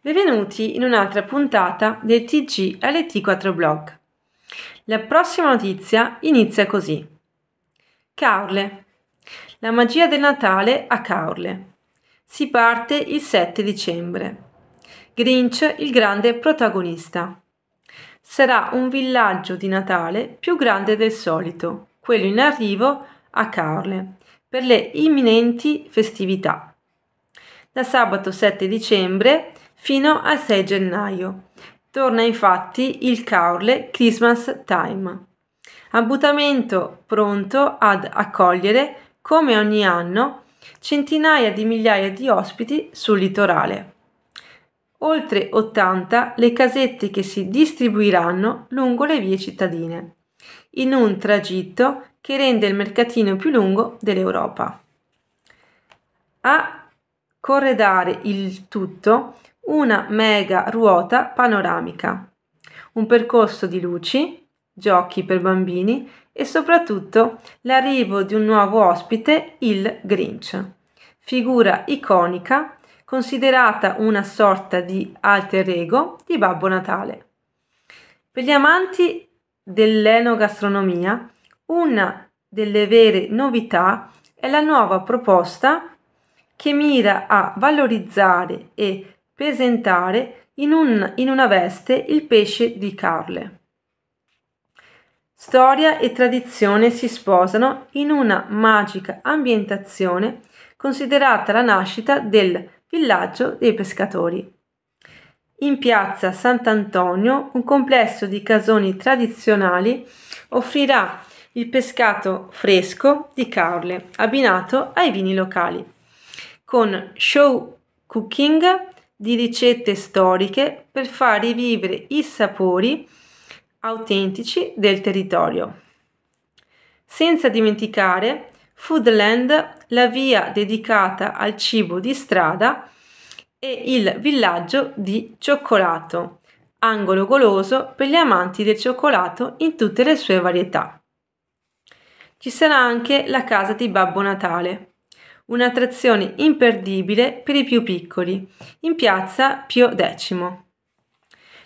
Benvenuti in un'altra puntata del TG LT4 Blog. La prossima notizia inizia così. Caorle. La magia del Natale a Caorle. Si parte il 7 dicembre. Grinch il grande protagonista. Sarà un villaggio di Natale più grande del solito, quello in arrivo a Caorle, per le imminenti festività. Da sabato 7 dicembre fino al 6 gennaio. Torna infatti il caurle Christmas Time. Abbutamento pronto ad accogliere, come ogni anno, centinaia di migliaia di ospiti sul litorale. Oltre 80 le casette che si distribuiranno lungo le vie cittadine, in un tragitto che rende il mercatino più lungo dell'Europa. A corredare il tutto una mega ruota panoramica, un percorso di luci, giochi per bambini e soprattutto l'arrivo di un nuovo ospite, il Grinch, figura iconica considerata una sorta di alter ego di Babbo Natale. Per gli amanti dell'enogastronomia, una delle vere novità è la nuova proposta che mira a valorizzare e presentare in, un, in una veste il pesce di Carle. Storia e tradizione si sposano in una magica ambientazione considerata la nascita del villaggio dei pescatori. In piazza Sant'Antonio un complesso di casoni tradizionali offrirà il pescato fresco di Carle abbinato ai vini locali, con show cooking di ricette storiche per far rivivere i sapori autentici del territorio. Senza dimenticare Foodland, la via dedicata al cibo di strada e il villaggio di cioccolato, angolo goloso per gli amanti del cioccolato in tutte le sue varietà. Ci sarà anche la casa di Babbo Natale, un'attrazione imperdibile per i più piccoli, in piazza Pio X.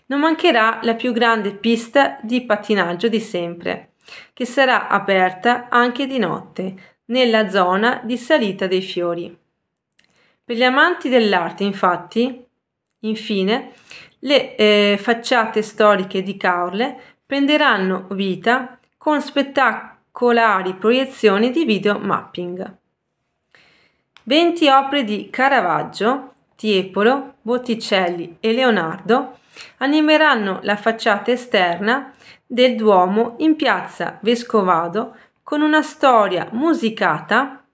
Non mancherà la più grande pista di pattinaggio di sempre, che sarà aperta anche di notte, nella zona di salita dei fiori. Per gli amanti dell'arte, infatti, infine, le eh, facciate storiche di Caorle prenderanno vita con spettacolari proiezioni di video mapping. 20 opere di Caravaggio, Tiepolo, Botticelli e Leonardo animeranno la facciata esterna del Duomo in piazza Vescovado con una storia musicata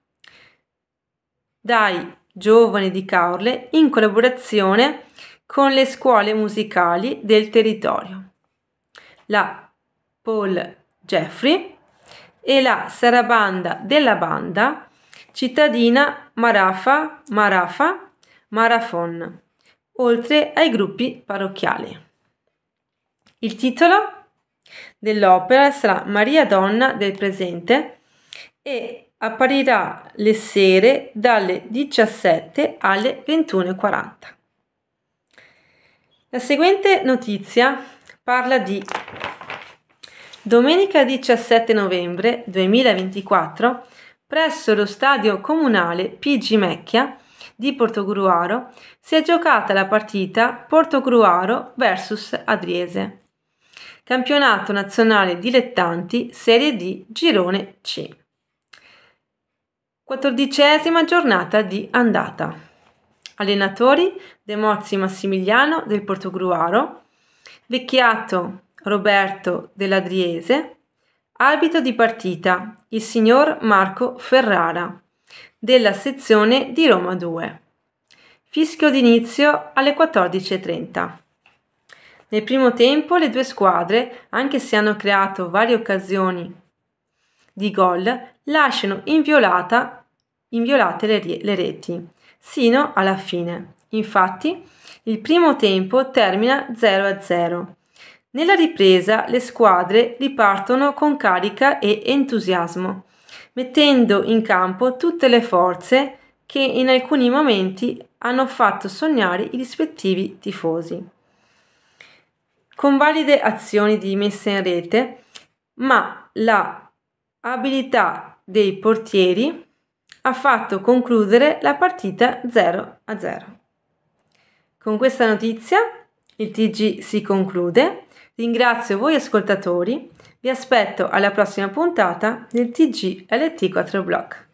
dai giovani di Caorle in collaborazione con le scuole musicali del territorio, la Paul Jeffrey e la Sarabanda della Banda cittadina Marafa, Marafa, Marafon, oltre ai gruppi parrocchiali. Il titolo dell'opera sarà Maria Donna del presente e apparirà le sere dalle 17 alle 21.40. La seguente notizia parla di Domenica 17 novembre 2024 presso lo stadio comunale PG Mecchia di Portogruaro si è giocata la partita Portogruaro vs Adriese. Campionato nazionale dilettanti Serie D Girone C. Quattordicesima giornata di andata. Allenatori De Mozzi Massimiliano del Portogruaro, Vecchiato Roberto dell'Adriese, Arbitro di partita il signor Marco Ferrara della sezione di Roma 2. Fischio d'inizio alle 14.30. Nel primo tempo le due squadre, anche se hanno creato varie occasioni di gol, lasciano inviolata, inviolate le, le reti, sino alla fine. Infatti, il primo tempo termina 0-0 nella ripresa le squadre ripartono con carica e entusiasmo, mettendo in campo tutte le forze che in alcuni momenti hanno fatto sognare i rispettivi tifosi. Con valide azioni di messa in rete, ma la abilità dei portieri ha fatto concludere la partita 0 a 0. Con questa notizia il TG si conclude Ringrazio voi ascoltatori, vi aspetto alla prossima puntata del TG LT4 Block.